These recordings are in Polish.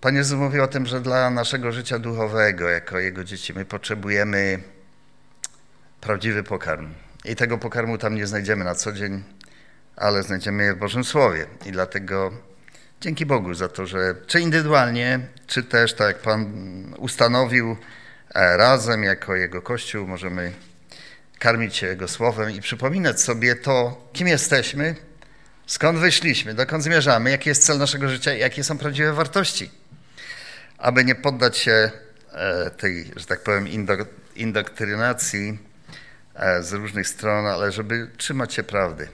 Pan Jezus mówi o tym, że dla naszego życia duchowego, jako Jego dzieci, my potrzebujemy prawdziwy pokarm. I tego pokarmu tam nie znajdziemy na co dzień, ale znajdziemy je w Bożym Słowie. I dlatego dzięki Bogu za to, że czy indywidualnie, czy też tak jak Pan ustanowił, e, razem jako Jego Kościół możemy karmić się Jego Słowem i przypominać sobie to, kim jesteśmy, skąd wyszliśmy, dokąd zmierzamy, jaki jest cel naszego życia i jakie są prawdziwe wartości aby nie poddać się e, tej, że tak powiem, indoktrynacji e, z różnych stron, ale żeby trzymać się prawdy.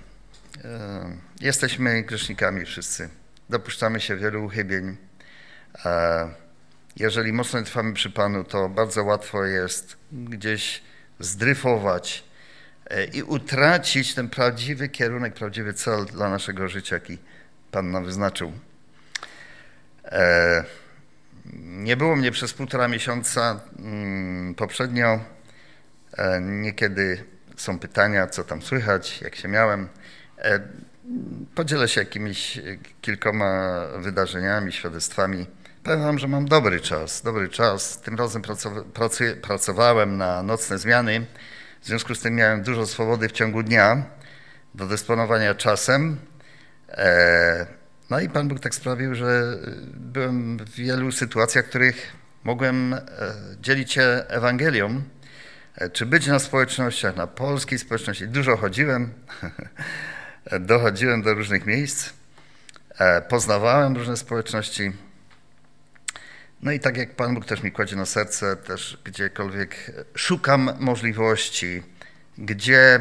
E, jesteśmy grzesznikami wszyscy. Dopuszczamy się wielu uchybień. Jeżeli mocno trwamy przy Panu, to bardzo łatwo jest gdzieś zdryfować i utracić ten prawdziwy kierunek, prawdziwy cel dla naszego życia, jaki Pan nam wyznaczył. Nie było mnie przez półtora miesiąca mm, poprzednio. E, niekiedy są pytania, co tam słychać, jak się miałem. E, podzielę się jakimiś e, kilkoma wydarzeniami, świadectwami. Powiem wam, że mam dobry czas, dobry czas. Tym razem pracowałem na nocne zmiany, w związku z tym miałem dużo swobody w ciągu dnia do dysponowania czasem. No i Pan Bóg tak sprawił, że y, byłem w wielu sytuacjach, w których mogłem e, dzielić się Ewangelią, e, czy być na społecznościach, na polskiej społeczności. Dużo chodziłem, dochodziłem do różnych miejsc, e, poznawałem różne społeczności. No i tak jak Pan Bóg też mi kładzie na serce, też gdziekolwiek szukam możliwości, gdzie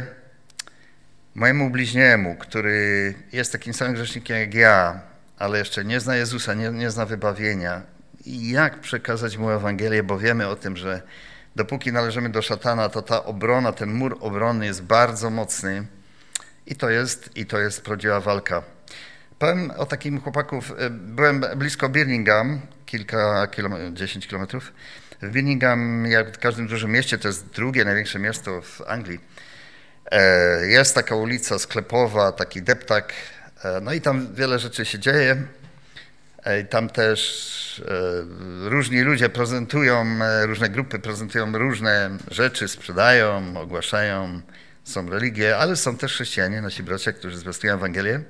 mojemu bliźniemu, który jest takim samym grzesznikiem jak ja, ale jeszcze nie zna Jezusa, nie, nie zna wybawienia, jak przekazać mu Ewangelię, bo wiemy o tym, że dopóki należymy do szatana, to ta obrona, ten mur obronny jest bardzo mocny i to jest, i to jest prawdziwa walka. Powiem o takim chłopaków, byłem blisko Birmingham, kilka kilometrów, dziesięć kilometrów. W Birmingham, jak w każdym dużym mieście, to jest drugie największe miasto w Anglii E, jest taka ulica sklepowa, taki deptak, e, no i tam wiele rzeczy się dzieje. E, tam też różni ludzie prezentują, różne grupy prezentują różne rzeczy, sprzedają, ogłaszają, są religie, ale są też chrześcijanie, nasi bracia, którzy zwiastują Ewangelię.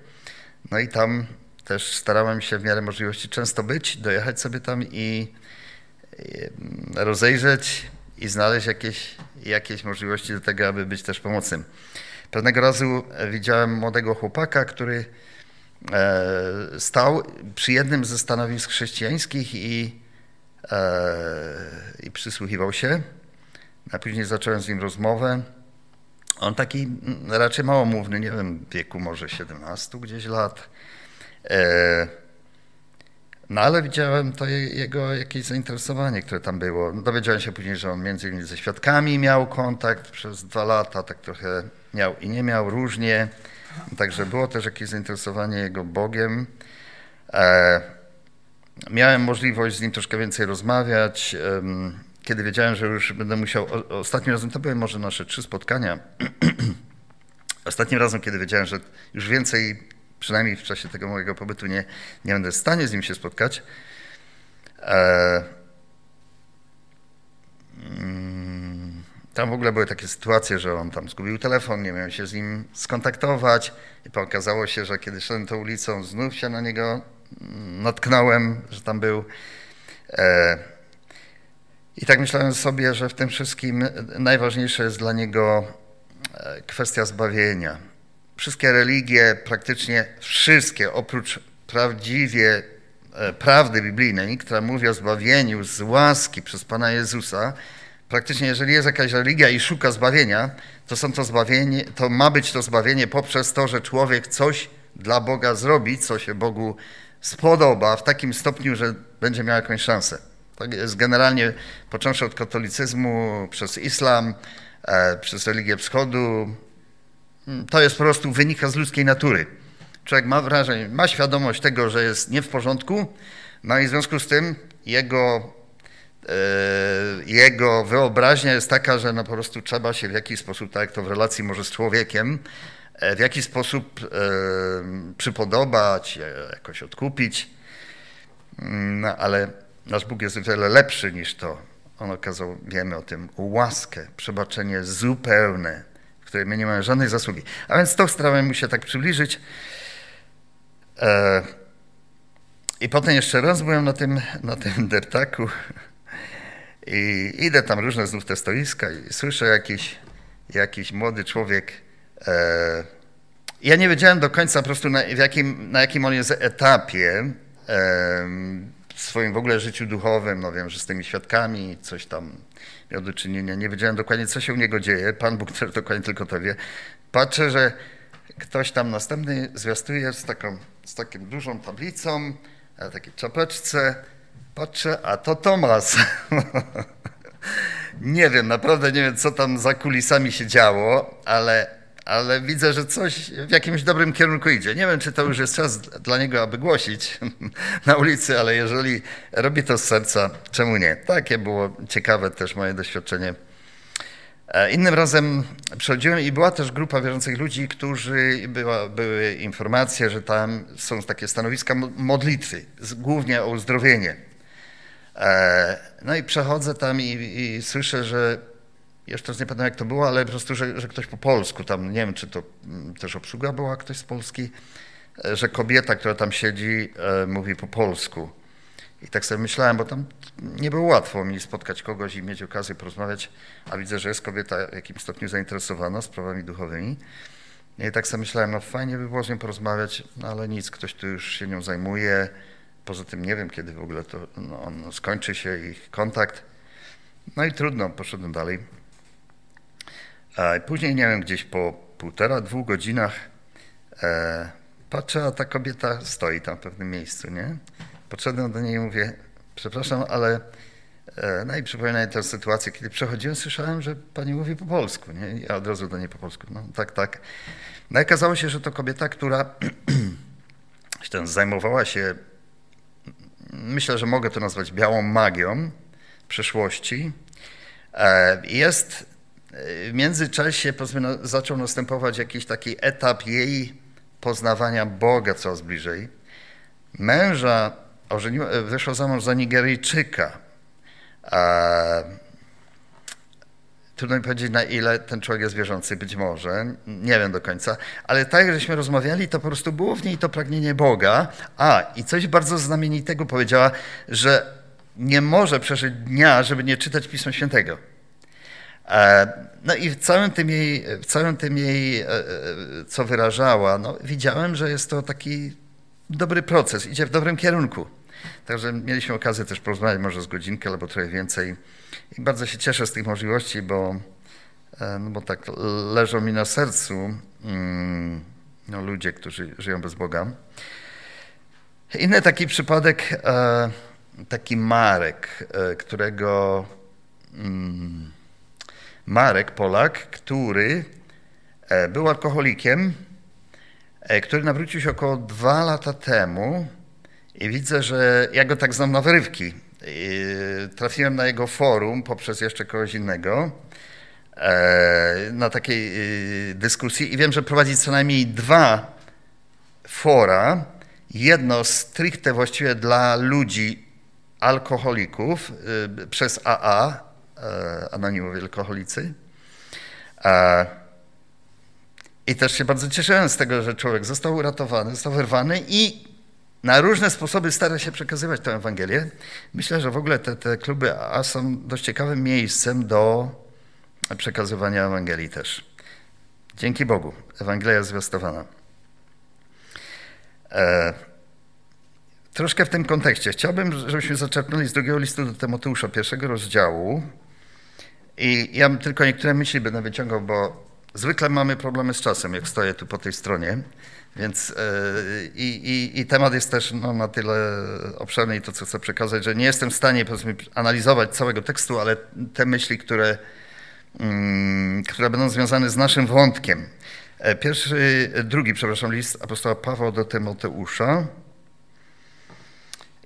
No i tam też starałem się w miarę możliwości często być, dojechać sobie tam i mm, rozejrzeć, i znaleźć jakieś, jakieś możliwości do tego, aby być też pomocnym. Pewnego razu e, widziałem młodego chłopaka, który e, stał przy jednym ze stanowisk chrześcijańskich i, e, i przysłuchiwał się. A później zacząłem z nim rozmowę. On taki mm, raczej małomówny, nie wiem, wieku może 17 gdzieś lat. E, no ale widziałem to jego jakieś zainteresowanie, które tam było. No, dowiedziałem się później, że on między innymi ze świadkami miał kontakt przez dwa lata, tak trochę miał i nie miał różnie. Także było też jakieś zainteresowanie jego Bogiem. E, miałem możliwość z nim troszkę więcej rozmawiać. E, kiedy wiedziałem, że już będę musiał, o, ostatnim razem to były może nasze trzy spotkania. Ostatnim razem, kiedy wiedziałem, że już więcej przynajmniej w czasie tego mojego pobytu nie, nie będę w stanie z nim się spotkać. E, mm, tam w ogóle były takie sytuacje, że on tam zgubił telefon, nie miałem się z nim skontaktować i okazało się, że kiedy szedłem tą ulicą, znów się na niego natknąłem, że tam był. E, I tak myślałem sobie, że w tym wszystkim najważniejsza jest dla niego e, kwestia zbawienia wszystkie religie, praktycznie wszystkie, oprócz prawdziwie e, prawdy biblijnej, która mówi o zbawieniu z łaski przez Pana Jezusa, praktycznie jeżeli jest jakaś religia i szuka zbawienia, to, są to, zbawienie, to ma być to zbawienie poprzez to, że człowiek coś dla Boga zrobi, co się Bogu spodoba w takim stopniu, że będzie miał jakąś szansę. Tak jest generalnie, począwszy od katolicyzmu, przez islam, e, przez religię wschodu, to jest po prostu wynika z ludzkiej natury. Człowiek ma wrażenie, ma świadomość tego, że jest nie w porządku, no i w związku z tym jego, e, jego wyobraźnia jest taka, że no po prostu trzeba się w jakiś sposób, tak jak to w relacji może z człowiekiem, e, w jakiś sposób e, przypodobać, jakoś odkupić. Mm, no, ale nasz Bóg jest o wiele lepszy niż to. On okazał, wiemy o tym, łaskę, przebaczenie zupełne, którymi nie mają żadnej zasługi. A więc to starałem mu się tak przybliżyć. E, I potem jeszcze raz byłem na tym, na tym dertaku i idę tam różne znów te stoiska i słyszę jakiś, jakiś młody człowiek. E, ja nie wiedziałem do końca po prostu na, jakim, na jakim on jest etapie w swoim w ogóle życiu duchowym, no wiem, że z tymi świadkami coś tam miał do czynienia. Nie wiedziałem dokładnie, co się u niego dzieje. Pan Bóg też dokładnie tylko to wie. Patrzę, że ktoś tam następny zwiastuje z taką, z takim dużą tablicą, na takiej czapeczce. Patrzę, a to Tomas. nie wiem, naprawdę nie wiem, co tam za kulisami się działo, ale ale widzę, że coś w jakimś dobrym kierunku idzie. Nie wiem, czy to już jest czas dla niego, aby głosić na ulicy, ale jeżeli robi to z serca, czemu nie? Takie było ciekawe też moje doświadczenie. E, innym razem przychodziłem i była też grupa wierzących ludzi, którzy była, były informacje, że tam są takie stanowiska modlitwy, głównie o uzdrowienie. E, no i przechodzę tam i, i słyszę, że jeszcze nie pamiętam jak to było, ale po prostu, że, że ktoś po polsku, tam nie wiem, czy to mm, też obsługa była, ktoś z Polski, e, że kobieta, która tam siedzi, e, mówi po polsku. I tak sobie myślałem, bo tam nie było łatwo mi spotkać kogoś i mieć okazję porozmawiać, a widzę, że jest kobieta w jakimś stopniu zainteresowana sprawami duchowymi. No I tak sobie myślałem, no fajnie by było z nią porozmawiać, no ale nic, ktoś tu już się nią zajmuje. Poza tym nie wiem, kiedy w ogóle to no, on skończy się ich kontakt. No i trudno, poszedłem dalej później, nie wiem, gdzieś po półtora, dwóch godzinach e, patrzę, a ta kobieta stoi tam w pewnym miejscu, nie? Podszedłem do niej i mówię, przepraszam, ale e, no i przypominam tę sytuację, kiedy przechodziłem, słyszałem, że pani mówi po polsku, nie? Ja od razu do niej po polsku, no tak, tak. No i okazało się, że to kobieta, która zajmowała się, myślę, że mogę to nazwać białą magią w przeszłości, e, jest w międzyczasie no, zaczął następować jakiś taki etap jej poznawania Boga coraz bliżej. Męża ożeniła, wyszła za mąż za Nigeryjczyka. A, trudno mi powiedzieć, na ile ten człowiek jest wierzący, być może, nie wiem do końca, ale tak, żeśmy rozmawiali, to po prostu było w niej to pragnienie Boga. A, i coś bardzo znamienitego powiedziała, że nie może przeżyć dnia, żeby nie czytać Pisma Świętego E, no i w całym tym jej, w całym tym jej e, e, co wyrażała, no, widziałem, że jest to taki dobry proces, idzie w dobrym kierunku. Także mieliśmy okazję też porozmawiać może z godzinkę albo trochę więcej. I bardzo się cieszę z tych możliwości, bo, no bo tak leżą mi na sercu mm, no, ludzie, którzy żyją bez Boga. Inny taki przypadek, taki Marek, którego mm, Marek Polak, który e, był alkoholikiem, e, który nawrócił się około dwa lata temu i widzę, że ja go tak znam na wyrywki. Trafiłem na jego forum poprzez jeszcze kogoś innego e, na takiej dyskusji i wiem, że prowadzi co najmniej dwa fora. Jedno stricte właściwie dla ludzi alkoholików przez AA, E, anonimowi alkoholicy. E, I też się bardzo cieszyłem z tego, że człowiek został uratowany, został wyrwany i na różne sposoby stara się przekazywać tę Ewangelię. Myślę, że w ogóle te, te kluby A są dość ciekawym miejscem do przekazywania Ewangelii też. Dzięki Bogu, Ewangelia zwiastowana. E, troszkę w tym kontekście. Chciałbym, żebyśmy zaczerpnęli z drugiego listu do Tymoteusza, pierwszego rozdziału, i ja tylko niektóre myśli będę wyciągał, bo zwykle mamy problemy z czasem, jak stoję tu po tej stronie. Więc e, i, i, temat jest też no, na tyle obszerny i to, co chcę przekazać, że nie jestem w stanie powiedzmy, analizować całego tekstu, ale te myśli, które, mm, które będą związane z naszym wątkiem. E, pierwszy, drugi, przepraszam, list apostoła Pawła do Tymoteusza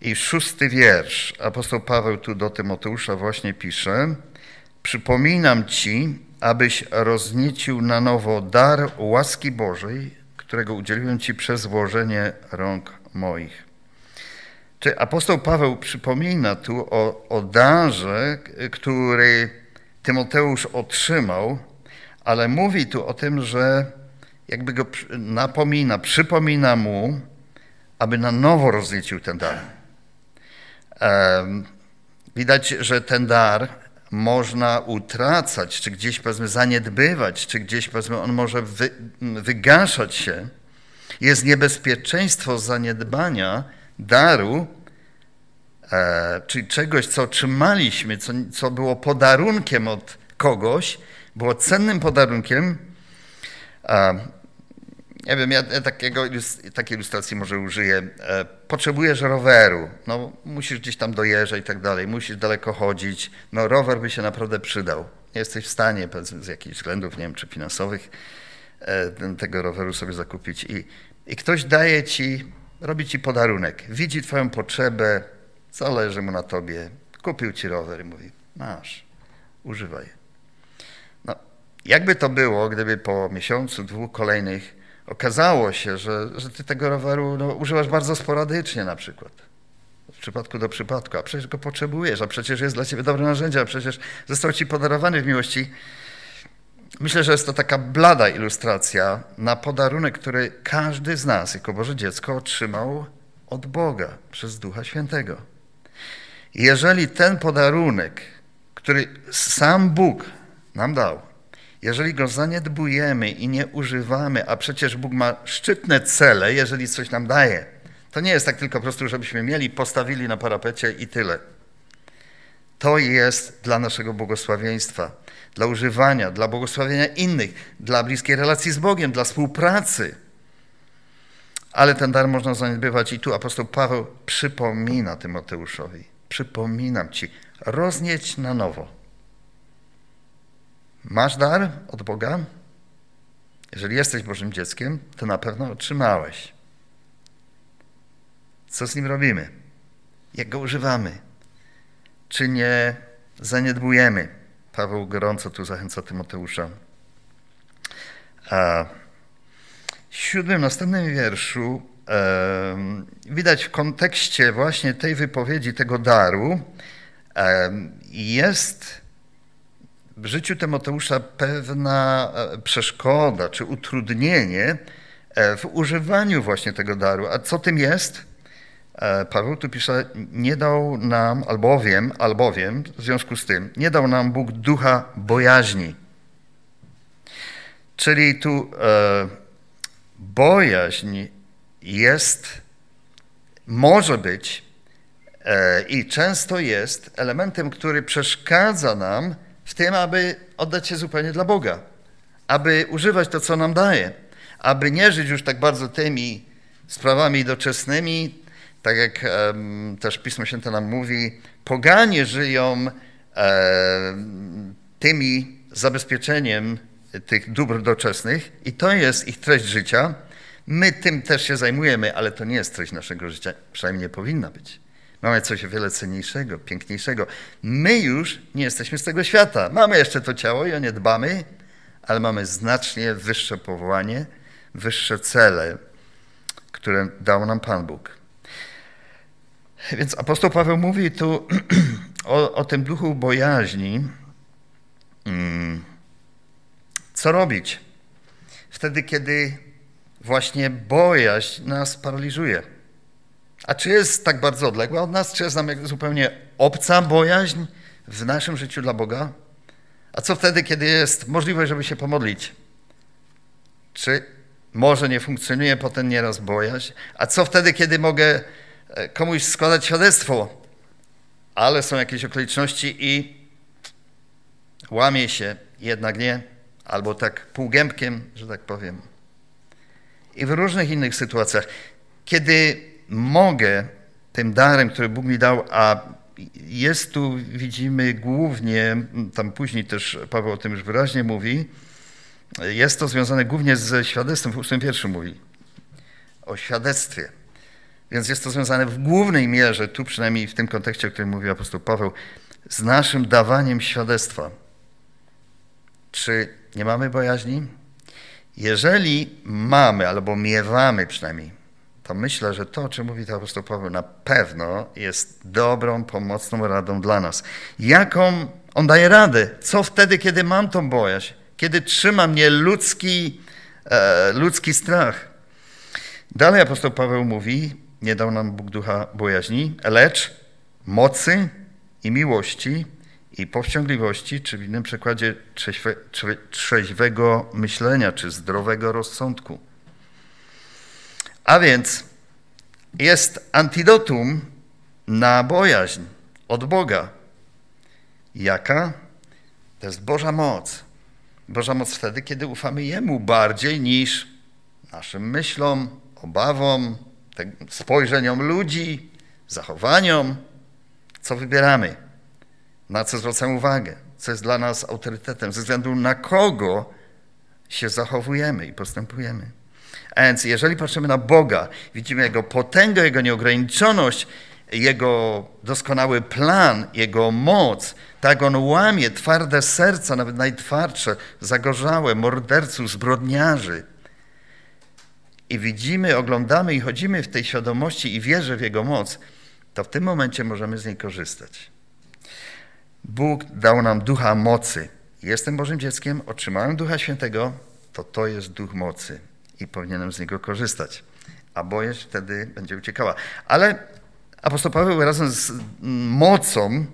i szósty wiersz. Apostoł Paweł tu do Tymoteusza właśnie pisze – Przypominam Ci, abyś rozniecił na nowo dar łaski Bożej, którego udzieliłem Ci przez włożenie rąk moich. Czy apostoł Paweł przypomina tu o, o darze, który Tymoteusz otrzymał, ale mówi tu o tym, że jakby go napomina, przypomina mu, aby na nowo rozniecił ten dar. Widać, że ten dar można utracać, czy gdzieś powiedzmy zaniedbywać, czy gdzieś powiedzmy on może wy, wygaszać się, jest niebezpieczeństwo zaniedbania daru, e, czyli czegoś, co otrzymaliśmy, co, co było podarunkiem od kogoś, było cennym podarunkiem. E, nie wiem, ja, ja takiego, takiej ilustracji może użyję. E, potrzebujesz roweru, no musisz gdzieś tam dojeżdżać i tak dalej, musisz daleko chodzić, no rower by się naprawdę przydał. Nie jesteś w stanie z jakichś względów, nie wiem, czy finansowych, e, tego roweru sobie zakupić i, i ktoś daje ci, robi ci podarunek, widzi twoją potrzebę, zależy mu na tobie, kupił ci rower i mówi, masz, używaj. No, jakby to było, gdyby po miesiącu, dwóch kolejnych okazało się, że, że ty tego roweru no, używasz bardzo sporadycznie na przykład. W przypadku do przypadku, a przecież go potrzebujesz, a przecież jest dla ciebie dobre narzędzie, a przecież został ci podarowany w miłości. Myślę, że jest to taka blada ilustracja na podarunek, który każdy z nas jako Boże dziecko otrzymał od Boga przez Ducha Świętego. Jeżeli ten podarunek, który sam Bóg nam dał, jeżeli go zaniedbujemy i nie używamy, a przecież Bóg ma szczytne cele, jeżeli coś nam daje, to nie jest tak tylko po prostu, żebyśmy mieli, postawili na parapecie i tyle. To jest dla naszego błogosławieństwa, dla używania, dla błogosławienia innych, dla bliskiej relacji z Bogiem, dla współpracy. Ale ten dar można zaniedbywać i tu apostoł Paweł przypomina Tymoteuszowi. Przypominam ci, roznieć na nowo Masz dar od Boga? Jeżeli jesteś Bożym dzieckiem, to na pewno otrzymałeś. Co z nim robimy? Jak go używamy? Czy nie zaniedbujemy? Paweł gorąco tu zachęca Tymoteusza. A w siódmym, następnym wierszu widać w kontekście właśnie tej wypowiedzi, tego daru, jest w życiu Tymoteusza pewna e, przeszkoda czy utrudnienie e, w używaniu właśnie tego daru. A co tym jest? E, Paweł tu pisze, nie dał nam, albowiem, albowiem, w związku z tym, nie dał nam Bóg ducha bojaźni. Czyli tu e, bojaźń jest, może być e, i często jest elementem, który przeszkadza nam w tym, aby oddać się zupełnie dla Boga, aby używać to, co nam daje, aby nie żyć już tak bardzo tymi sprawami doczesnymi, tak jak um, też Pismo Święte nam mówi, poganie żyją tymi zabezpieczeniem tych dóbr doczesnych i to jest ich treść życia. My tym też się zajmujemy, ale to nie jest treść naszego życia, przynajmniej nie powinna być. Mamy coś wiele cenniejszego, piękniejszego. My już nie jesteśmy z tego świata. Mamy jeszcze to ciało i o nie dbamy, ale mamy znacznie wyższe powołanie, wyższe cele, które dał nam Pan Bóg. Więc apostoł Paweł mówi tu o, o tym duchu bojaźni. Mm, co robić? Wtedy, kiedy właśnie bojaźń nas paraliżuje a czy jest tak bardzo odległa od nas? Czy jest nam zupełnie obca bojaźń w naszym życiu dla Boga? A co wtedy, kiedy jest możliwość, żeby się pomodlić? Czy może nie funkcjonuje potem nieraz bojaźń? A co wtedy, kiedy mogę e, komuś składać świadectwo, ale są jakieś okoliczności i łamie się, jednak nie, albo tak półgębkiem, że tak powiem. I w różnych innych sytuacjach, kiedy mogę tym darem, który Bóg mi dał, a jest tu, widzimy głównie, tam później też Paweł o tym już wyraźnie mówi, jest to związane głównie ze świadectwem, w ustnym pierwszy mówi o świadectwie. Więc jest to związane w głównej mierze, tu przynajmniej w tym kontekście, o którym mówił apostoł Paweł, z naszym dawaniem świadectwa. Czy nie mamy bojaźni? Jeżeli mamy, albo miewamy przynajmniej, to myślę, że to, o czym mówi apostoł Paweł, na pewno jest dobrą, pomocną radą dla nas. Jaką on daje radę? Co wtedy, kiedy mam tą bojaźń? Kiedy trzyma mnie ludzki, e, ludzki strach? Dalej apostoł Paweł mówi, nie dał nam Bóg ducha bojaźni, lecz mocy i miłości i powściągliwości, czy w innym przekładzie, trzeźwe, trzeźwego myślenia, czy zdrowego rozsądku. A więc jest antidotum na bojaźń od Boga. Jaka? To jest Boża moc. Boża moc wtedy, kiedy ufamy Jemu bardziej niż naszym myślom, obawom, spojrzeniom ludzi, zachowaniom. Co wybieramy? Na co zwracamy uwagę? Co jest dla nas autorytetem? Ze względu na kogo się zachowujemy i postępujemy. A więc jeżeli patrzymy na Boga, widzimy Jego potęgę, Jego nieograniczoność, Jego doskonały plan, Jego moc, tak On łamie twarde serca, nawet najtwardsze, zagorzałe, morderców, zbrodniarzy. I widzimy, oglądamy i chodzimy w tej świadomości i wierzę w Jego moc, to w tym momencie możemy z niej korzystać. Bóg dał nam ducha mocy. Jestem Bożym dzieckiem, otrzymałem Ducha Świętego, to to jest duch mocy i powinienem z niego korzystać. A bojesz wtedy będzie uciekała. Ale apostoł Paweł razem z mm, mocą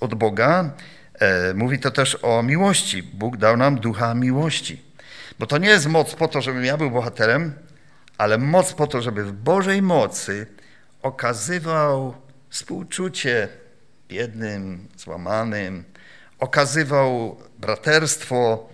od Boga e, mówi to też o miłości. Bóg dał nam ducha miłości. Bo to nie jest moc po to, żebym ja był bohaterem, ale moc po to, żeby w Bożej mocy okazywał współczucie biednym, złamanym, okazywał braterstwo,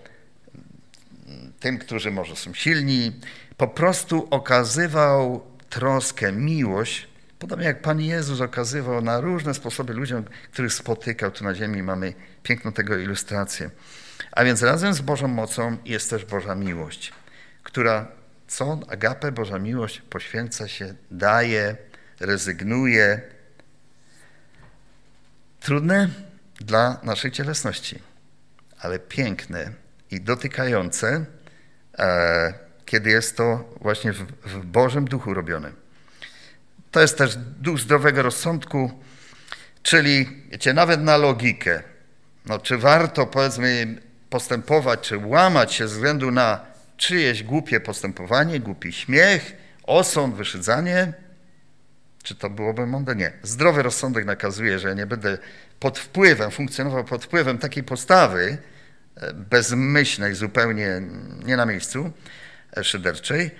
tym, którzy może są silni, po prostu okazywał troskę, miłość, podobnie jak Pan Jezus okazywał na różne sposoby ludziom, których spotykał tu na ziemi. Mamy piękną tego ilustrację. A więc razem z Bożą mocą jest też Boża miłość, która, co agapę, Boża miłość poświęca się, daje, rezygnuje. Trudne dla naszej cielesności, ale piękne i dotykające E, kiedy jest to właśnie w, w Bożym Duchu robione. To jest też duch zdrowego rozsądku, czyli wiecie, nawet na logikę. No, czy warto, powiedzmy, postępować, czy łamać się ze względu na czyjeś głupie postępowanie, głupi śmiech, osąd, wyszydzanie? Czy to byłoby mądre? Nie. Zdrowy rozsądek nakazuje, że ja nie będę pod wpływem, funkcjonował pod wpływem takiej postawy, bezmyślnej, zupełnie nie na miejscu e, szyderczej,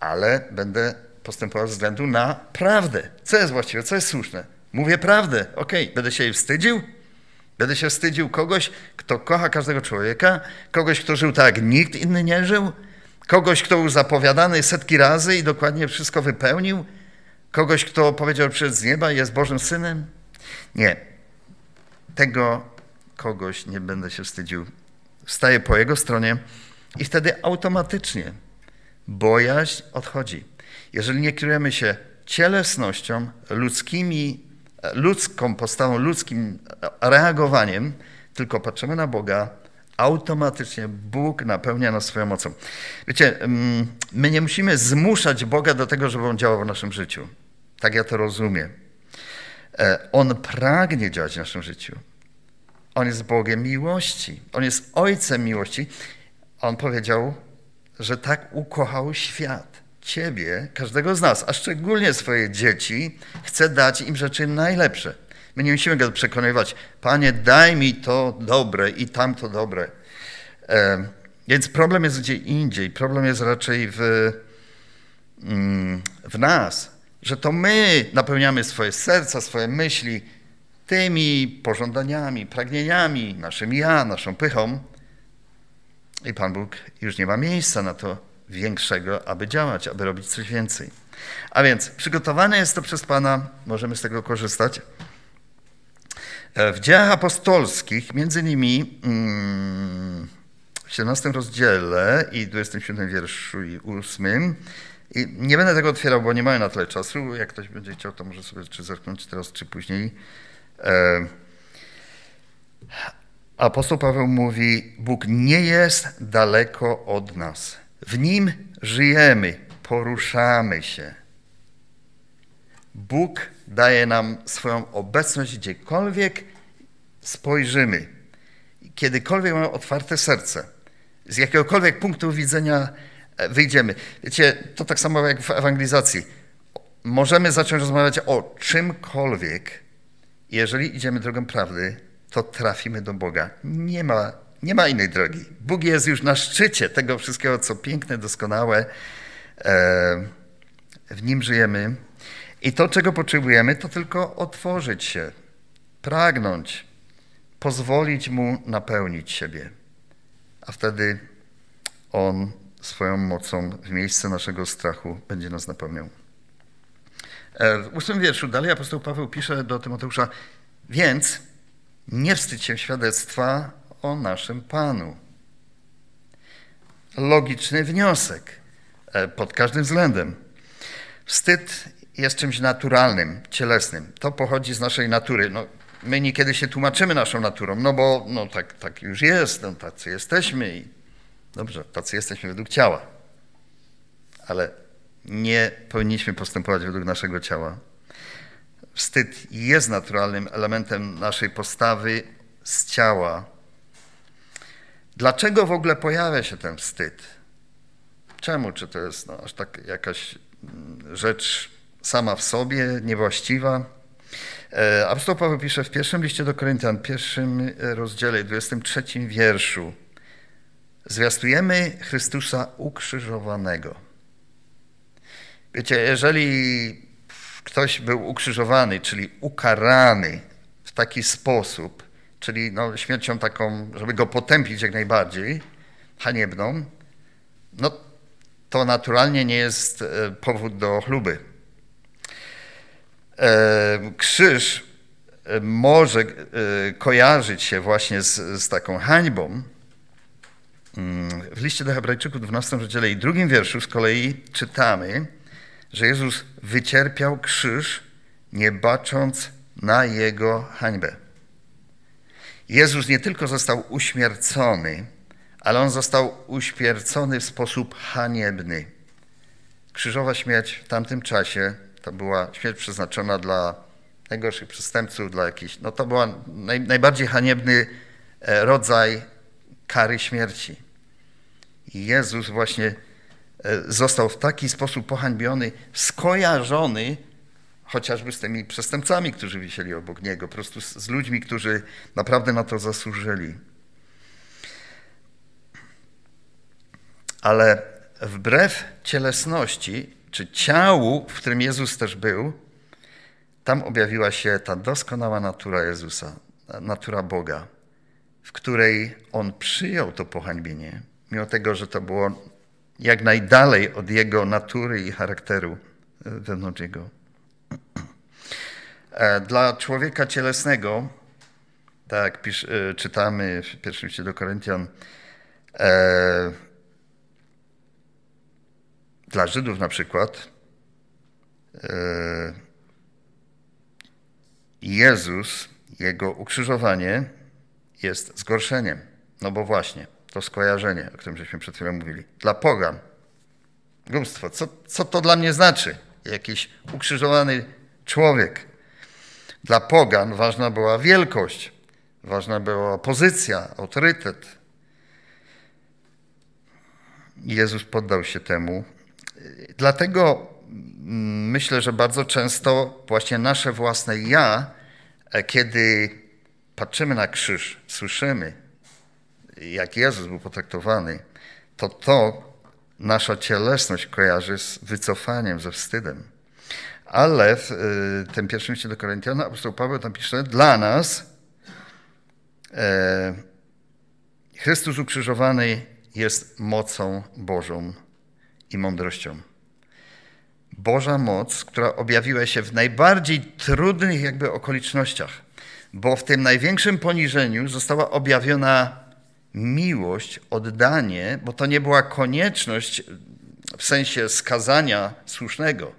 ale będę postępował ze względu na prawdę. Co jest właściwe, co jest słuszne? Mówię prawdę, okej, okay. będę się jej wstydził? Będę się wstydził kogoś, kto kocha każdego człowieka, kogoś, kto żył tak, jak nikt inny nie żył, kogoś, kto był zapowiadany setki razy i dokładnie wszystko wypełnił, kogoś, kto powiedział przed z nieba jest Bożym Synem? Nie. Tego kogoś nie będę się wstydził staje po jego stronie i wtedy automatycznie bojaźń odchodzi. Jeżeli nie kierujemy się cielesnością, ludzkimi, ludzką postawą, ludzkim reagowaniem, tylko patrzymy na Boga, automatycznie Bóg napełnia nas swoją mocą. Wiecie, mm, my nie musimy zmuszać Boga do tego, żeby On działał w naszym życiu. Tak ja to rozumiem. E, on pragnie działać w naszym życiu. On jest Bogiem miłości. On jest Ojcem miłości. On powiedział, że tak ukochał świat, ciebie, każdego z nas, a szczególnie swoje dzieci, chce dać im rzeczy najlepsze. My nie musimy go przekonywać, Panie, daj mi to dobre i tamto dobre. Więc problem jest gdzie indziej. Problem jest raczej w, mm, w nas, że to my napełniamy swoje serca, swoje myśli tymi pożądaniami, pragnieniami, naszym ja, naszą pychą. I Pan Bóg już nie ma miejsca na to większego, aby działać, aby robić coś więcej. A więc przygotowane jest to przez Pana, możemy z tego korzystać. E, w dziejach apostolskich, między innymi mm, w 17 rozdziale i 27 wierszu i 8, i nie będę tego otwierał, bo nie mają na tyle czasu. Jak ktoś będzie chciał, to może sobie czy zerknąć teraz, czy później. E, apostoł Paweł mówi: Bóg nie jest daleko od nas. W nim żyjemy, poruszamy się. Bóg daje nam swoją obecność gdziekolwiek spojrzymy, kiedykolwiek mamy otwarte serce. Z jakiegokolwiek punktu widzenia e, wyjdziemy. Wiecie, to tak samo jak w ewangelizacji. Możemy zacząć rozmawiać o czymkolwiek, jeżeli idziemy drogą prawdy, to trafimy do Boga. Nie ma, nie ma innej drogi. Bóg jest już na szczycie tego wszystkiego, co piękne, doskonałe. E, w Nim żyjemy. I to, czego potrzebujemy, to tylko otworzyć się, pragnąć, pozwolić Mu napełnić siebie. A wtedy On swoją mocą w miejsce naszego strachu będzie nas napełniał. E, w ósmym wierszu dalej apostoł Paweł pisze do Tymoteusza, więc nie wstydź się świadectwa o naszym Panu. Logiczny wniosek e, pod każdym względem. Wstyd jest czymś naturalnym, cielesnym. To pochodzi z naszej natury. No, my niekiedy się tłumaczymy naszą naturą, no bo no, tak, tak już jest, no, tacy jesteśmy i dobrze, tacy jesteśmy według ciała. Ale nie powinniśmy postępować według naszego ciała. Wstyd jest naturalnym elementem naszej postawy z ciała. Dlaczego w ogóle pojawia się ten wstyd? Czemu? Czy to jest no, aż tak jakaś mm, rzecz sama w sobie, niewłaściwa? E, apostoł Paweł pisze w pierwszym liście do Koryntian, pierwszym e, rozdziale, 23 wierszu. Zwiastujemy Chrystusa ukrzyżowanego. Wiecie, jeżeli ktoś był ukrzyżowany, czyli ukarany w taki sposób, czyli no, śmiercią taką, żeby go potępić jak najbardziej, haniebną, no to naturalnie nie jest e, powód do chluby. E, krzyż e, może kojarzyć się właśnie z, z taką hańbą. Mm, w liście do Hebrajczyków 12 rozdziale i drugim wierszu z kolei czytamy, że Jezus wycierpiał krzyż, nie bacząc na jego hańbę. Jezus nie tylko został uśmiercony, ale on został uśmiercony w sposób haniebny. Krzyżowa śmierć w tamtym czasie to była śmierć przeznaczona dla najgorszych przestępców, dla jakichś. No to była naj, najbardziej haniebny e, rodzaj kary śmierci. I Jezus właśnie E, został w taki sposób pohańbiony, skojarzony chociażby z tymi przestępcami, którzy wisieli obok niego, po prostu z ludźmi, którzy naprawdę na to zasłużyli. Ale wbrew cielesności, czy ciału, w którym Jezus też był, tam objawiła się ta doskonała natura Jezusa, natura Boga, w której on przyjął to pohańbienie, mimo tego, że to było jak najdalej od jego natury i charakteru e, wewnątrz jego. E, dla człowieka cielesnego, tak pisz, e, czytamy w pierwszym liście do Koryntian, e, dla Żydów na przykład, e, Jezus, jego ukrzyżowanie jest zgorszeniem. No bo właśnie, to skojarzenie, o którym żeśmy przed chwilą mówili. Dla pogan. Głupstwo. Co, co to dla mnie znaczy? Jakiś ukrzyżowany człowiek. Dla pogan ważna była wielkość, ważna była pozycja, autorytet. Jezus poddał się temu. Dlatego mm, myślę, że bardzo często właśnie nasze własne ja, e, kiedy patrzymy na krzyż, słyszymy, jak Jezus był potraktowany, to to nasza cielesność kojarzy z wycofaniem, ze wstydem. Ale w y, tym pierwszym liście do Koryntiana apostoł Paweł tam pisze, dla nas e, Chrystus ukrzyżowany jest mocą Bożą i mądrością. Boża moc, która objawiła się w najbardziej trudnych jakby okolicznościach, bo w tym największym poniżeniu została objawiona miłość, oddanie, bo to nie była konieczność w sensie skazania słusznego.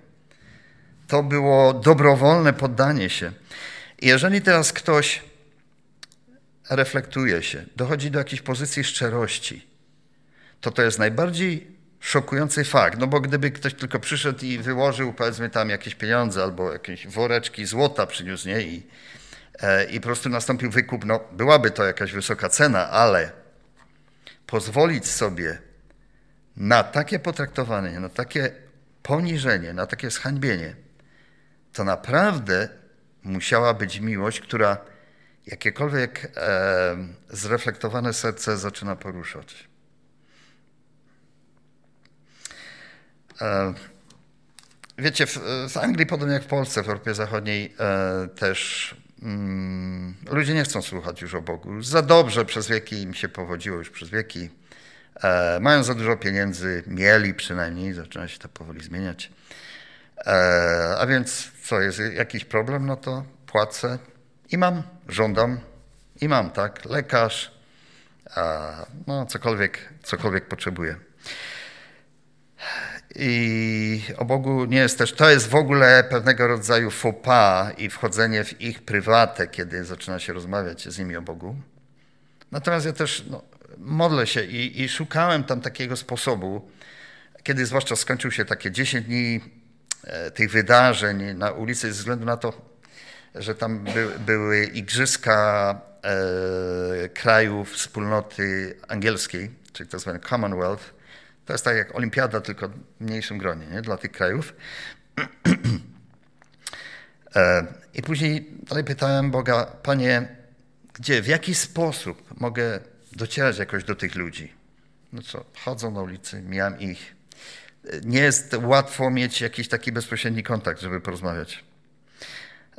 To było dobrowolne poddanie się. I jeżeli teraz ktoś reflektuje się, dochodzi do jakiejś pozycji szczerości, to to jest najbardziej szokujący fakt. No bo gdyby ktoś tylko przyszedł i wyłożył, powiedzmy, tam jakieś pieniądze albo jakieś woreczki złota przyniósł, nie? I, e, i po prostu nastąpił wykup, no byłaby to jakaś wysoka cena, ale pozwolić sobie na takie potraktowanie, na takie poniżenie, na takie zhańbienie, to naprawdę musiała być miłość, która jakiekolwiek e, zreflektowane serce zaczyna poruszać. E, wiecie, w, w, Anglii, podobnie jak w Polsce, w Europie Zachodniej, e, też Mm, ludzie nie chcą słuchać już o Bogu. Za dobrze przez wieki im się powodziło, już przez wieki. E, mają za dużo pieniędzy, mieli przynajmniej, zaczyna się to powoli zmieniać. E, a więc co, jest jakiś problem, no to płacę i mam, żądam i mam, tak? Lekarz, no cokolwiek, cokolwiek potrzebuję. I o Bogu nie jest też. To jest w ogóle pewnego rodzaju pas i wchodzenie w ich prywatę, kiedy zaczyna się rozmawiać z nimi o Bogu. Natomiast ja też no, modlę się i, i, szukałem tam takiego sposobu, kiedy zwłaszcza skończył się takie 10 dni e, tych wydarzeń na ulicy, ze względu na to, że tam by, były igrzyska e, krajów wspólnoty angielskiej, czyli tak zwane Commonwealth to jest tak jak olimpiada, tylko w mniejszym gronie nie? dla tych krajów. E, I później dalej pytałem Boga, Panie, gdzie, w jaki sposób mogę docierać jakoś do tych ludzi? No co, chodzą na ulicy, mijam ich. E, nie jest łatwo mieć jakiś taki bezpośredni kontakt, żeby porozmawiać.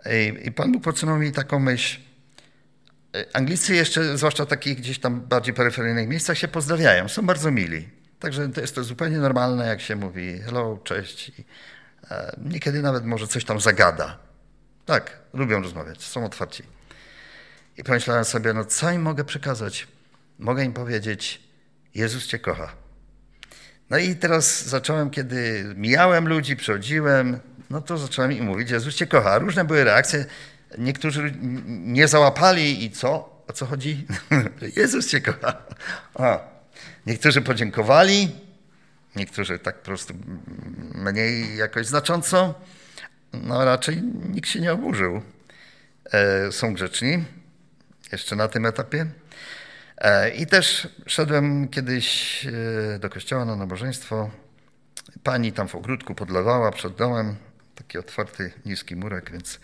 I, e, i Pan Bóg podsunął mi taką myśl. Anglicy jeszcze, zwłaszcza w takich gdzieś tam bardziej peryferyjnych miejscach, się pozdrawiają, są bardzo mili Także to jest to zupełnie normalne, jak się mówi hello, cześć. I, e, niekiedy nawet może coś tam zagada. Tak, lubią rozmawiać, są otwarci. I pomyślałem sobie, no co im mogę przekazać? Mogę im powiedzieć, Jezus Cię kocha. No i teraz zacząłem, kiedy mijałem ludzi, przechodziłem, no to zacząłem im mówić, Jezus Cię kocha. Różne były reakcje. Niektórzy nie załapali i co? O co chodzi? Jezus Cię kocha. A, Niektórzy podziękowali, niektórzy tak po prostu mniej jakoś znacząco. No raczej nikt się nie oburzył. E, są grzeczni jeszcze na tym etapie. E, I też szedłem kiedyś e, do kościoła na nabożeństwo. Pani tam w ogródku podlewała przed domem. Taki otwarty, niski murek, więc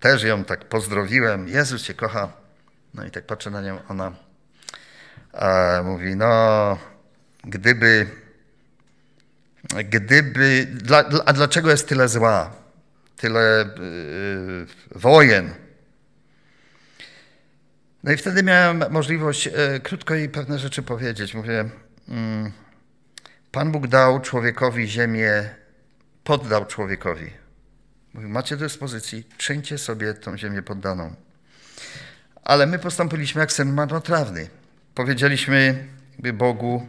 też ją tak pozdrowiłem. Jezus cię kocha. No i tak patrzę na nią, ona mówi, no gdyby, gdyby, dla, a dlaczego jest tyle zła, tyle y, y, wojen? No i wtedy miałem możliwość y, krótko jej pewne rzeczy powiedzieć. Mówię, mm, Pan Bóg dał człowiekowi ziemię, poddał człowiekowi. Mówi, macie do dyspozycji, czyńcie sobie tą ziemię poddaną. Ale my postąpiliśmy jak sen marnotrawny powiedzieliśmy Bogu,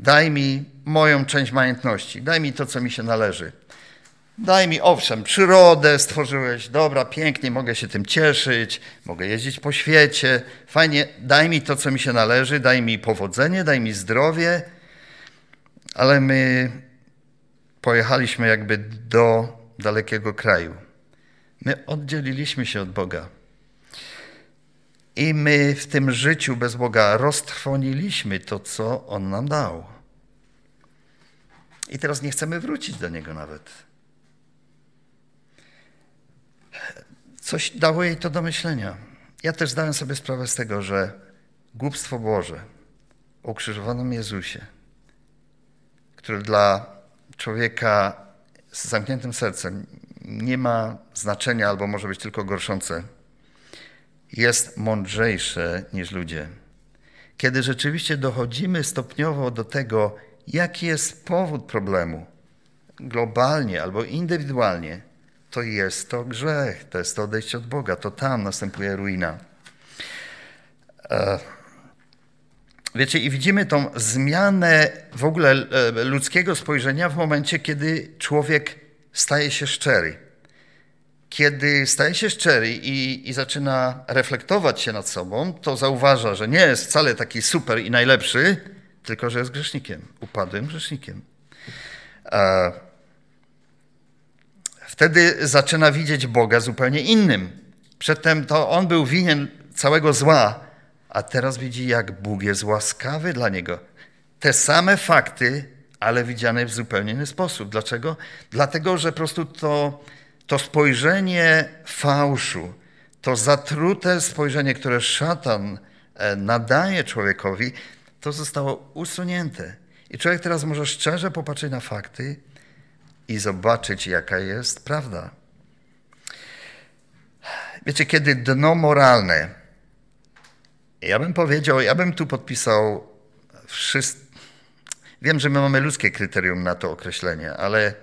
daj mi moją część majątności, daj mi to, co mi się należy. Daj mi, owszem, przyrodę stworzyłeś, dobra, pięknie, mogę się tym cieszyć, mogę jeździć po świecie, fajnie, daj mi to, co mi się należy, daj mi powodzenie, daj mi zdrowie, ale my pojechaliśmy jakby do dalekiego kraju. My oddzieliliśmy się od Boga. I my w tym życiu bez Boga roztrwoniliśmy to, co On nam dał. I teraz nie chcemy wrócić do Niego nawet. Coś dało jej to do myślenia. Ja też zdałem sobie sprawę z tego, że głupstwo Boże o ukrzyżowanym Jezusie, który dla człowieka z zamkniętym sercem nie ma znaczenia albo może być tylko gorszące, jest mądrzejsze niż ludzie. Kiedy rzeczywiście dochodzimy stopniowo do tego, jaki jest powód problemu, globalnie albo indywidualnie, to jest to grzech, to jest to odejście od Boga, to tam następuje ruina. E, wiecie, i widzimy tą zmianę w ogóle e, ludzkiego spojrzenia w momencie, kiedy człowiek staje się szczery kiedy staje się szczery i, i, zaczyna reflektować się nad sobą, to zauważa, że nie jest wcale taki super i najlepszy, tylko że jest grzesznikiem, upadłym grzesznikiem. E, wtedy zaczyna widzieć Boga zupełnie innym. Przedtem to on był winien całego zła, a teraz widzi, jak Bóg jest łaskawy dla niego. Te same fakty, ale widziane w zupełnie inny sposób. Dlaczego? Dlatego, że po prostu to to spojrzenie fałszu, to zatrute spojrzenie, które szatan e, nadaje człowiekowi, to zostało usunięte. I człowiek teraz może szczerze popatrzeć na fakty i zobaczyć, jaka jest prawda. Wiecie, kiedy dno moralne, ja bym powiedział, ja bym tu podpisał wszystko. Wiem, że my mamy ludzkie kryterium na to określenie, ale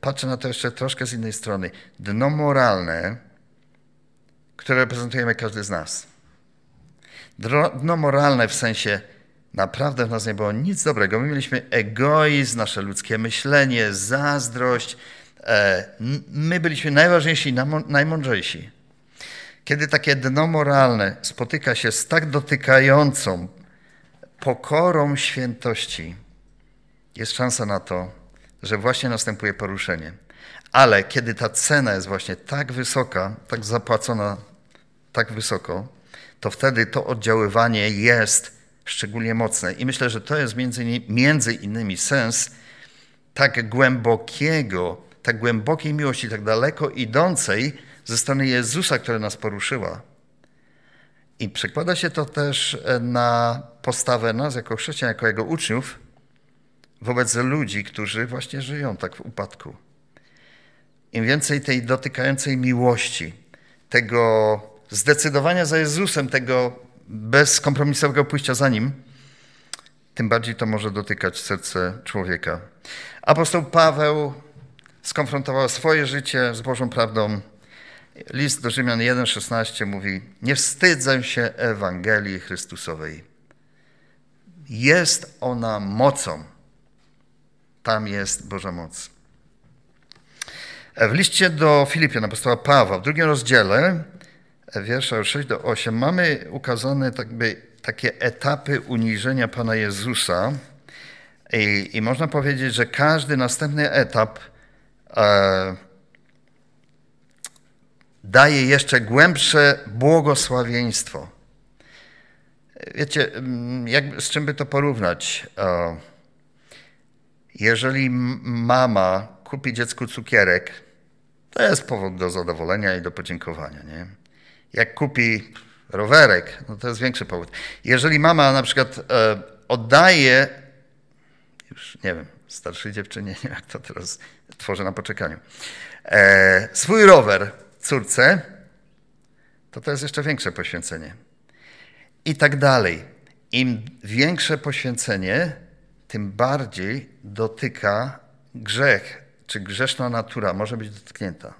patrzę na to jeszcze troszkę z innej strony. Dno moralne, które reprezentujemy każdy z nas. Dno moralne w sensie naprawdę w nas nie było nic dobrego. My mieliśmy egoizm, nasze ludzkie myślenie, zazdrość. E, my byliśmy najważniejsi, najmądrzejsi. Kiedy takie dno moralne spotyka się z tak dotykającą pokorą świętości, jest szansa na to, że właśnie następuje poruszenie. Ale kiedy ta cena jest właśnie tak wysoka, tak zapłacona tak wysoko, to wtedy to oddziaływanie jest szczególnie mocne. I myślę, że to jest między innymi, między innymi sens tak głębokiego, tak głębokiej miłości, tak daleko idącej ze strony Jezusa, która nas poruszyła. I przekłada się to też e, na postawę nas jako chrześcijan, jako Jego uczniów, wobec ludzi, którzy właśnie żyją tak w upadku. Im więcej tej dotykającej miłości, tego zdecydowania za Jezusem, tego bezkompromisowego pójścia za Nim, tym bardziej to może dotykać serce człowieka. Apostoł Paweł skonfrontował swoje życie z Bożą prawdą. List do Rzymian 1,16 mówi: Nie wstydzę się Ewangelii Chrystusowej. Jest ona mocą tam jest Boża moc. E, w liście do Filipian apostoła Pawła, w drugim rozdziale, e, wiersza 6 do 8, mamy ukazane tak takie etapy uniżenia Pana Jezusa. I, I, można powiedzieć, że każdy następny etap e, daje jeszcze głębsze błogosławieństwo. E, wiecie, mm, jak, z czym by to porównać? E, jeżeli mama kupi dziecku cukierek, to jest powód do zadowolenia i do podziękowania. Nie? Jak kupi rowerek, no to jest większy powód. Jeżeli mama na przykład e, oddaje, już nie wiem, starszej dziewczynie, nie wiem jak to teraz tworzę na poczekaniu, e, swój rower córce, to to jest jeszcze większe poświęcenie. I tak dalej. Im większe poświęcenie, tym bardziej dotyka grzech, czy grzeszna natura może być dotknięta.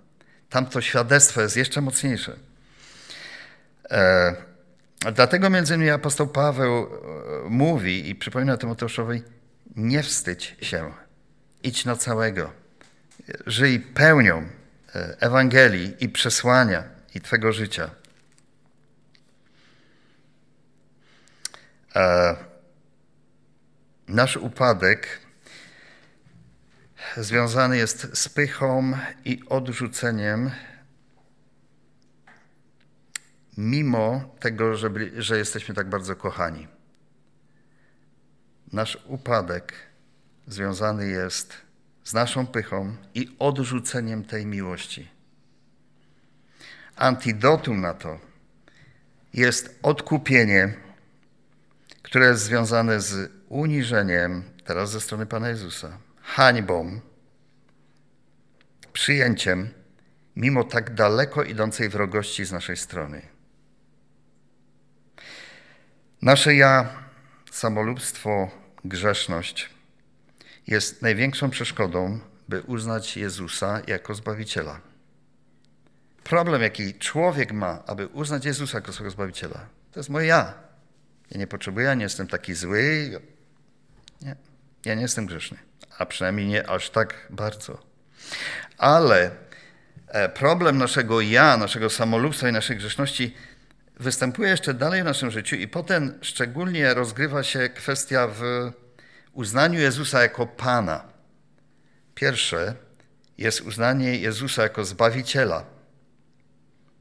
Tam to świadectwo jest jeszcze mocniejsze. E, dlatego między innymi apostoł Paweł e, mówi i przypomina Tymoteuszowi, nie wstydź się, idź na całego, żyj pełnią e, Ewangelii i przesłania i Twego życia. E, Nasz upadek związany jest z pychą i odrzuceniem, mimo tego, że, byli, że jesteśmy tak bardzo kochani. Nasz upadek związany jest z naszą pychą i odrzuceniem tej miłości. Antidotum na to jest odkupienie, które jest związane z uniżeniem, teraz ze strony Pana Jezusa, hańbą, przyjęciem, mimo tak daleko idącej wrogości z naszej strony. Nasze ja, samolubstwo, grzeszność jest największą przeszkodą, by uznać Jezusa jako Zbawiciela. Problem, jaki człowiek ma, aby uznać Jezusa jako swojego Zbawiciela, to jest moje ja. Ja nie potrzebuję, nie jestem taki zły, nie, ja nie jestem grzeszny, a przynajmniej nie aż tak bardzo. Ale e, problem naszego ja, naszego samolubstwa i naszej grzeszności występuje jeszcze dalej w naszym życiu i potem szczególnie rozgrywa się kwestia w uznaniu Jezusa jako Pana. Pierwsze jest uznanie Jezusa jako Zbawiciela.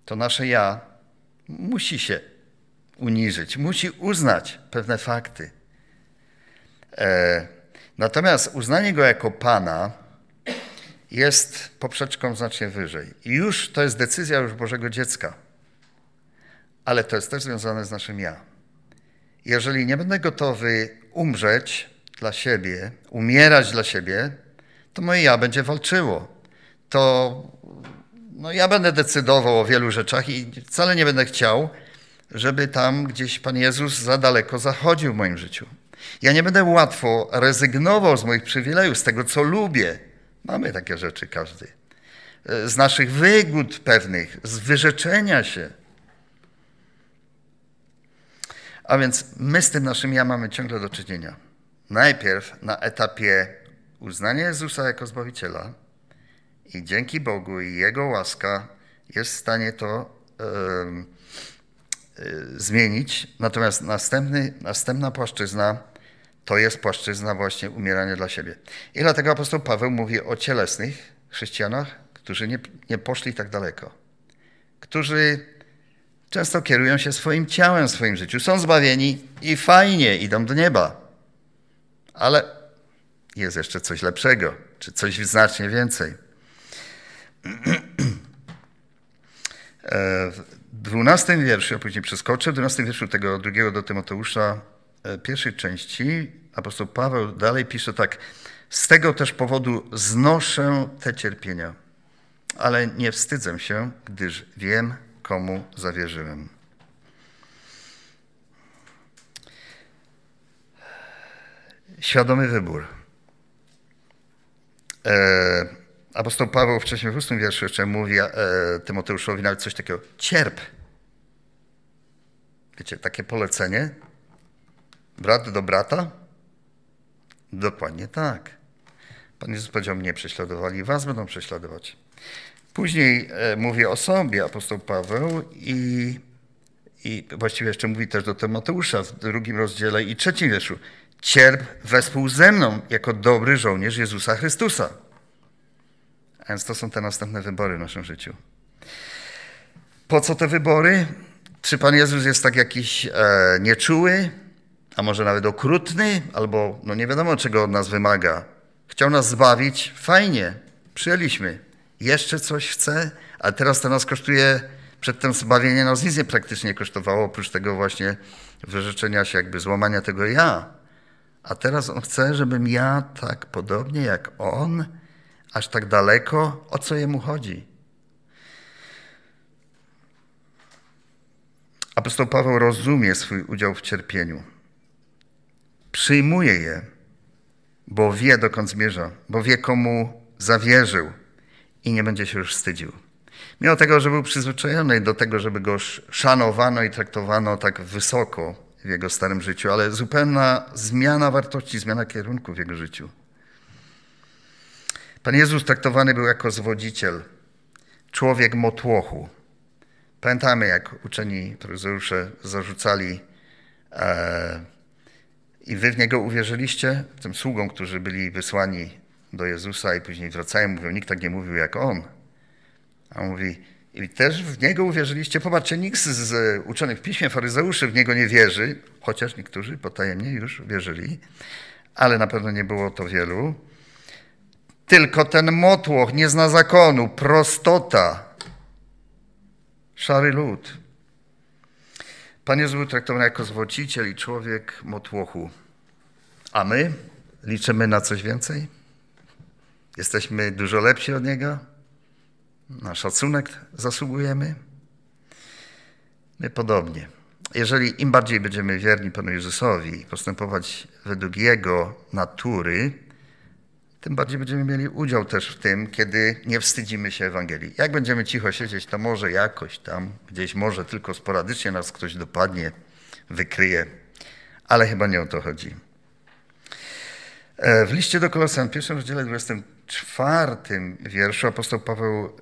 To nasze ja musi się uniżyć, musi uznać pewne fakty. E, natomiast uznanie go jako Pana jest poprzeczką znacznie wyżej. I już to jest decyzja już Bożego dziecka. Ale to jest też związane z naszym ja. Jeżeli nie będę gotowy umrzeć dla siebie, umierać dla siebie, to moje ja będzie walczyło. To no, ja będę decydował o wielu rzeczach i wcale nie będę chciał, żeby tam gdzieś Pan Jezus za daleko zachodził w moim życiu. Ja nie będę łatwo rezygnował z moich przywilejów, z tego, co lubię. Mamy takie rzeczy każdy. E, z naszych wygód pewnych, z wyrzeczenia się. A więc my z tym naszym ja mamy ciągle do czynienia. Najpierw na etapie uznania Jezusa jako Zbawiciela i dzięki Bogu i Jego łaska jest w stanie to Y, zmienić. Natomiast następny, następna płaszczyzna to jest płaszczyzna właśnie umierania dla siebie. I dlatego apostoł Paweł mówi o cielesnych chrześcijanach, którzy nie, nie poszli tak daleko, którzy często kierują się swoim ciałem, swoim życiu. Są zbawieni i fajnie idą do nieba. Ale jest jeszcze coś lepszego, czy coś znacznie więcej. E, 12 wierszu, a później przeskoczę, w 12 wierszu tego drugiego do Tymoteusza, e, pierwszej części, apostoł Paweł dalej pisze tak, z tego też powodu znoszę te cierpienia, ale nie wstydzę się, gdyż wiem, komu zawierzyłem. Świadomy wybór. Eee, apostoł Paweł wcześniej w ósmym wierszu jeszcze mówi e, Tymoteuszowi nawet coś takiego, cierp. Wiecie, takie polecenie, brat do brata, dokładnie tak. Pan Jezus powiedział, mnie prześladowali, was będą prześladować. Później e, mówi o sobie apostoł Paweł i, i właściwie jeszcze mówi też do Tymoteusza w drugim rozdziale i trzecim wierszu. Cierp wespół ze mną jako dobry żołnierz Jezusa Chrystusa więc to są te następne wybory w naszym życiu. Po co te wybory? Czy Pan Jezus jest tak jakiś e, nieczuły, a może nawet okrutny, albo no nie wiadomo czego od nas wymaga? Chciał nas zbawić, fajnie, przyjęliśmy. Jeszcze coś chce, ale teraz to nas kosztuje, przedtem zbawienie nas nic nie praktycznie kosztowało, oprócz tego właśnie wyrzeczenia się, jakby złamania tego ja. A teraz On chce, żebym ja tak podobnie jak On aż tak daleko? O co jemu chodzi? Apostoł Paweł rozumie swój udział w cierpieniu. Przyjmuje je, bo wie dokąd zmierza, bo wie komu zawierzył i nie będzie się już wstydził. Mimo tego, że był przyzwyczajony do tego, żeby go szanowano i traktowano tak wysoko w jego starym życiu, ale zupełna zmiana wartości, zmiana kierunku w jego życiu. Pan Jezus traktowany był jako zwodziciel, człowiek motłochu. Pamiętamy, jak uczeni faryzeusze zarzucali e, i wy w Niego uwierzyliście, tym sługom, którzy byli wysłani do Jezusa i później wracają, mówią, nikt tak nie mówił jak On. A on mówi, i też w Niego uwierzyliście. Popatrzcie, nikt z, z uczonych w piśmie faryzeuszy w Niego nie wierzy, chociaż niektórzy potajemnie już wierzyli, ale na pewno nie było to wielu. Tylko ten motłoch nie zna zakonu, prostota, szary lud. Pan Jezus był traktowany jako zwociciel i człowiek motłochu. A my liczymy na coś więcej? Jesteśmy dużo lepsi od Niego? Na szacunek zasługujemy? My podobnie. Jeżeli im bardziej będziemy wierni Panu Jezusowi i postępować według Jego natury, tym bardziej będziemy mieli udział też w tym, kiedy nie wstydzimy się Ewangelii. Jak będziemy cicho siedzieć, to może jakoś tam, gdzieś może tylko sporadycznie nas ktoś dopadnie, wykryje, ale chyba nie o to chodzi. E, w liście do Kolosan, w pierwszym rozdziale 24 wierszu apostoł Paweł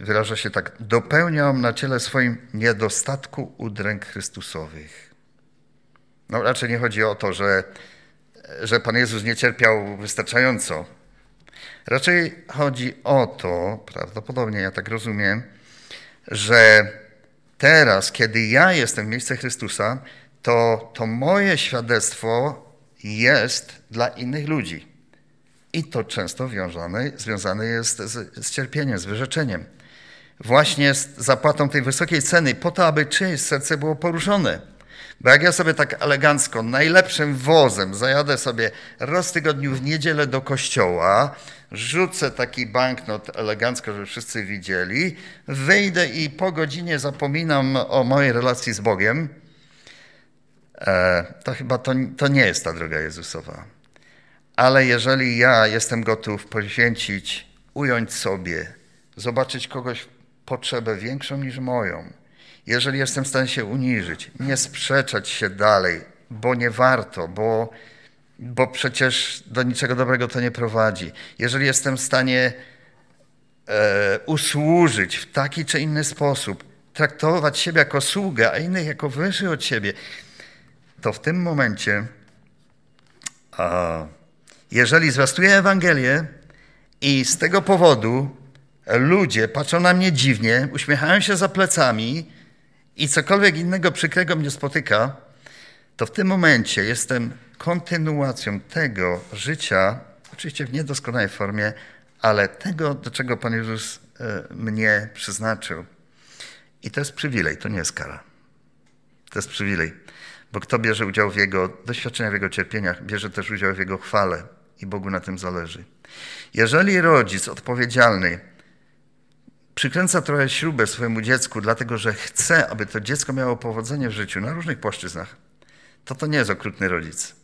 e, wyraża się tak: Dopełniam na ciele swoim niedostatku udręk Chrystusowych. No raczej nie chodzi o to, że że Pan Jezus nie cierpiał wystarczająco. Raczej chodzi o to, prawdopodobnie ja tak rozumiem, że teraz, kiedy ja jestem w miejscu Chrystusa, to, to moje świadectwo jest dla innych ludzi. I to często związane jest z, z cierpieniem, z wyrzeczeniem. Właśnie z zapłatą tej wysokiej ceny, po to, aby czyjeś serce było poruszone bo jak ja sobie tak elegancko, najlepszym wozem zajadę sobie raz tygodniu w niedzielę do kościoła, rzucę taki banknot elegancko, żeby wszyscy widzieli, wyjdę i po godzinie zapominam o mojej relacji z Bogiem, e, to chyba to, to nie jest ta droga Jezusowa. Ale jeżeli ja jestem gotów poświęcić, ująć sobie, zobaczyć kogoś potrzebę większą niż moją, jeżeli jestem w stanie się uniżyć, nie sprzeczać się dalej, bo nie warto, bo, bo przecież do niczego dobrego to nie prowadzi. Jeżeli jestem w stanie e, usłużyć w taki czy inny sposób, traktować siebie jako sługę, a innych jako wyższy od siebie, to w tym momencie, a, jeżeli zwiastuję Ewangelię i z tego powodu ludzie patrzą na mnie dziwnie, uśmiechają się za plecami, i cokolwiek innego przykrego mnie spotyka, to w tym momencie jestem kontynuacją tego życia, oczywiście w niedoskonałej formie, ale tego, do czego Pan Jezus e, mnie przyznaczył. I to jest przywilej, to nie jest kara. To jest przywilej, bo kto bierze udział w Jego doświadczeniach, w Jego cierpieniach, bierze też udział w Jego chwale i Bogu na tym zależy. Jeżeli rodzic odpowiedzialny przykręca trochę śrubę swojemu dziecku, dlatego że chce, aby to dziecko miało powodzenie w życiu na różnych płaszczyznach, to to nie jest okrutny rodzic.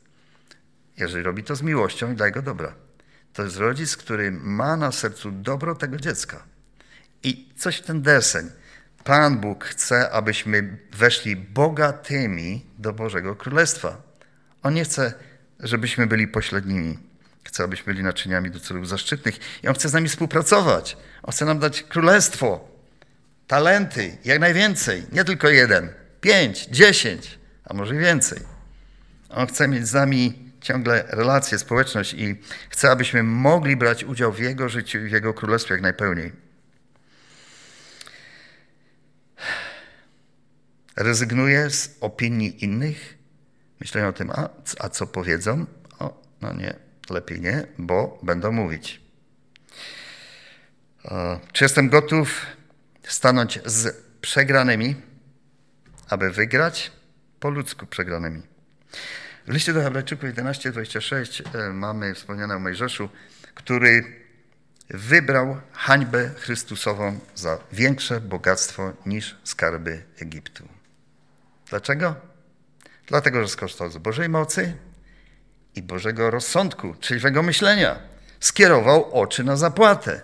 Jeżeli robi to z miłością i dla jego dobra. To jest rodzic, który ma na sercu dobro tego dziecka. I coś w ten deseń. Pan Bóg chce, abyśmy weszli bogatymi do Bożego Królestwa. On nie chce, żebyśmy byli pośrednimi. Chce, abyśmy byli naczyniami do celów zaszczytnych. I On chce z nami współpracować. On chce nam dać królestwo, talenty, jak najwięcej. Nie tylko jeden, pięć, dziesięć, a może więcej. On chce mieć z nami ciągle relacje, społeczność i chce, abyśmy mogli brać udział w Jego życiu i w Jego królestwie jak najpełniej. Rezygnuję z opinii innych, myślę o tym, a, a co powiedzą? O, no nie, Lepiej nie, bo będą mówić. E, czy jestem gotów stanąć z przegranymi, aby wygrać po ludzku przegranymi? W liście do Hebrajczyków 11:26 e, mamy wspomniane o Mojżeszu, który wybrał hańbę Chrystusową za większe bogactwo niż skarby Egiptu. Dlaczego? Dlatego, że skorzystał z Bożej mocy, i Bożego rozsądku, jego myślenia. Skierował oczy na zapłatę.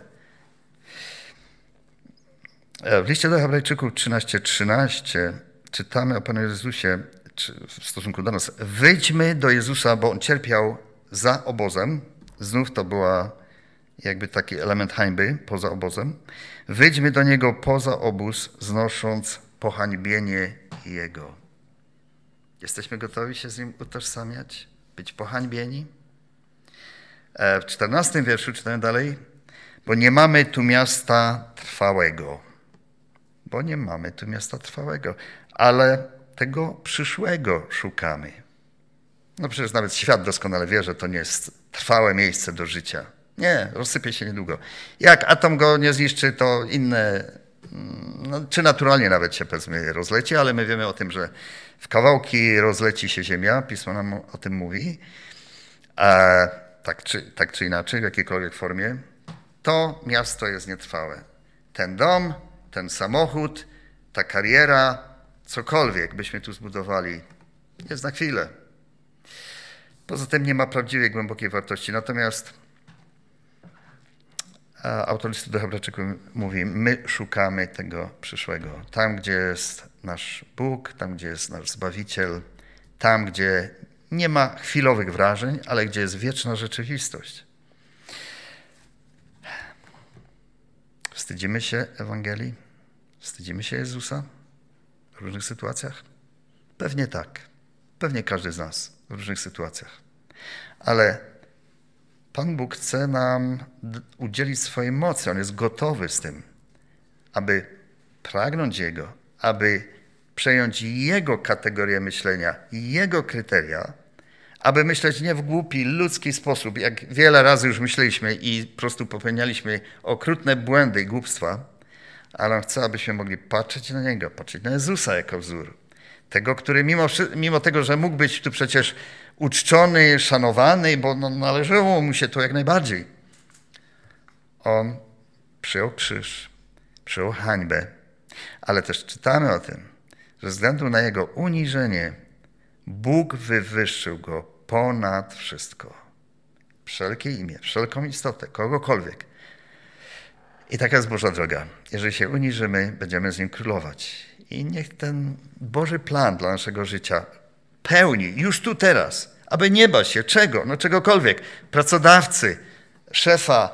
E, w liście do Hebrajczyków 13:13 13 czytamy o Panu Jezusie w stosunku do nas. Wyjdźmy do Jezusa, bo On cierpiał za obozem. Znów to była jakby taki element hańby poza obozem. Wyjdźmy do Niego poza obóz, znosząc pohańbienie Jego. Jesteśmy gotowi się z Nim utożsamiać? być pohańbieni. E, w czternastym wierszu czytamy dalej, bo nie mamy tu miasta trwałego. Bo nie mamy tu miasta trwałego, ale tego przyszłego szukamy. No przecież nawet świat doskonale wie, że to nie jest trwałe miejsce do życia. Nie, rozsypie się niedługo. Jak atom go nie zniszczy, to inne Mm, no, czy naturalnie nawet się powiedzmy rozleci, ale my wiemy o tym, że w kawałki rozleci się Ziemia, pismo nam o tym mówi, e, tak, czy, tak czy inaczej, w jakiejkolwiek formie, to miasto jest nietrwałe. Ten dom, ten samochód, ta kariera, cokolwiek byśmy tu zbudowali, jest na chwilę. Poza tym nie ma prawdziwie głębokiej wartości. Natomiast autor listu do Hebrajczyków mówi, my szukamy tego przyszłego. Tam, gdzie jest nasz Bóg, tam, gdzie jest nasz Zbawiciel, tam, gdzie nie ma chwilowych wrażeń, ale gdzie jest wieczna rzeczywistość. Wstydzimy się Ewangelii? Wstydzimy się Jezusa w różnych sytuacjach? Pewnie tak. Pewnie każdy z nas w różnych sytuacjach. Ale Pan Bóg chce nam udzielić swojej mocy. On jest gotowy z tym, aby pragnąć Jego, aby przejąć Jego kategorię myślenia, Jego kryteria, aby myśleć nie w głupi, ludzki sposób, jak wiele razy już myśleliśmy i po prostu popełnialiśmy okrutne błędy i głupstwa, ale On chce, abyśmy mogli patrzeć na Niego, patrzeć na Jezusa jako wzór. Tego, który mimo, mimo tego, że mógł być tu przecież uczczony, szanowany, bo no, należało mu się to jak najbardziej. On przyjął krzyż, przyjął hańbę, ale też czytamy o tym, że ze względu na jego uniżenie Bóg wywyższył go ponad wszystko. Wszelkie imię, wszelką istotę, kogokolwiek. I taka jest Boża droga. Jeżeli się uniżymy, będziemy z Nim królować. I niech ten Boży plan dla naszego życia pełni, już tu teraz, aby nie bać się czego, no czegokolwiek, pracodawcy, szefa,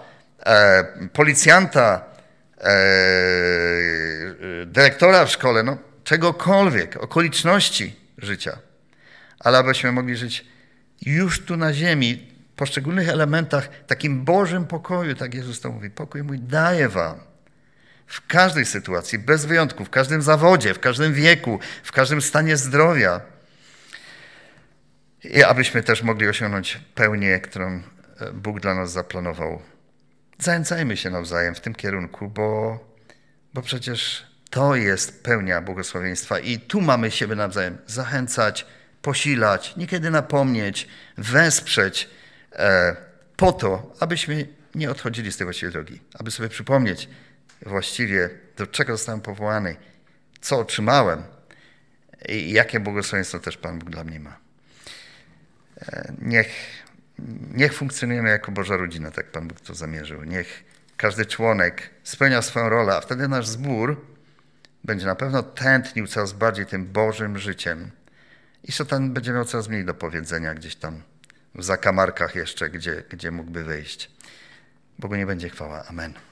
e, policjanta, e, dyrektora w szkole, no czegokolwiek, okoliczności życia, ale abyśmy mogli żyć już tu na ziemi, w poszczególnych elementach, takim Bożym pokoju, tak Jezus to mówi, pokój mój daję wam. W każdej sytuacji, bez wyjątku, w każdym zawodzie, w każdym wieku, w każdym stanie zdrowia, i abyśmy też mogli osiągnąć pełnię, którą e, Bóg dla nas zaplanował. Zachęcajmy się nawzajem w tym kierunku, bo, bo przecież to jest pełnia błogosławieństwa i tu mamy siebie nawzajem zachęcać, posilać, niekiedy napomnieć, wesprzeć e, po to, abyśmy nie odchodzili z tej właściwej drogi, aby sobie przypomnieć właściwie, do czego zostałem powołany, co otrzymałem i jakie błogosławieństwo też Pan Bóg dla mnie ma niech, niech funkcjonujemy jako Boża rodzina, tak Pan Bóg to zamierzył. Niech każdy członek spełnia swoją rolę, a wtedy nasz zbór będzie na pewno tętnił coraz bardziej tym Bożym życiem. I szatan będzie miał coraz mniej do powiedzenia gdzieś tam w zakamarkach jeszcze, gdzie, gdzie mógłby wyjść. Bogu nie będzie chwała. Amen.